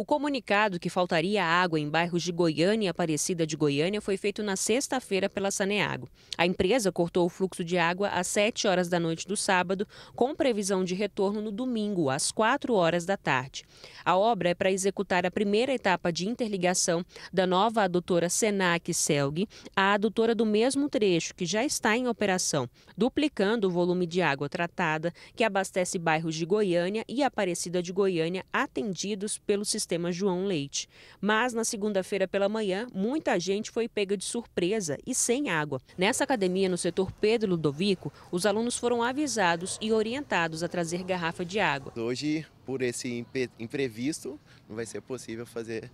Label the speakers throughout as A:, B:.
A: O comunicado que faltaria água em bairros de Goiânia e Aparecida de Goiânia foi feito na sexta-feira pela Saneago. A empresa cortou o fluxo de água às 7 horas da noite do sábado, com previsão de retorno no domingo, às 4 horas da tarde. A obra é para executar a primeira etapa de interligação da nova adutora Senac Selg à adutora do mesmo trecho, que já está em operação, duplicando o volume de água tratada que abastece bairros de Goiânia e Aparecida de Goiânia atendidos pelo sistema sistema João Leite. Mas na segunda-feira pela manhã, muita gente foi pega de surpresa e sem água. Nessa academia, no setor Pedro Ludovico, os alunos foram avisados e orientados a trazer garrafa de água.
B: Hoje por esse imprevisto, não vai ser possível fazer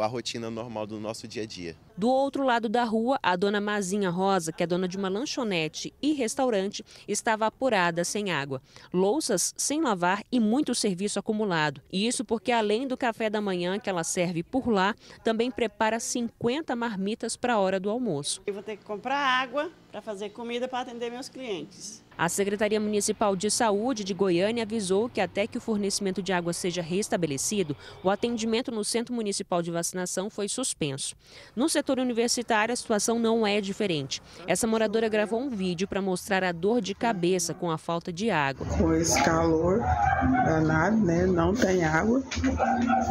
B: a rotina normal do nosso dia a dia.
A: Do outro lado da rua, a dona Mazinha Rosa, que é dona de uma lanchonete e restaurante, estava apurada sem água, louças sem lavar e muito serviço acumulado. E isso porque além do café da manhã que ela serve por lá, também prepara 50 marmitas para a hora do almoço. Eu vou ter que comprar água para fazer comida para atender meus clientes. A Secretaria Municipal de Saúde de Goiânia avisou que até que o fornecimento de água seja restabelecido, o atendimento no Centro Municipal de Vacinação foi suspenso. No setor universitário, a situação não é diferente. Essa moradora gravou um vídeo para mostrar a dor de cabeça com a falta de água. Com esse calor danado, né? Não tem água,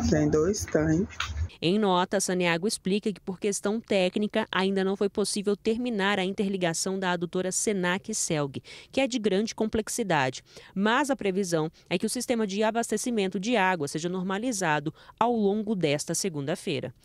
A: tem dois tanques. Em nota, a Saneago explica que, por questão técnica, ainda não foi possível terminar a interligação da adutora Senac e Selg, que é de grande complexidade. Mas a previsão é que o sistema de abastecimento de água seja normalizado ao longo desta segunda-feira.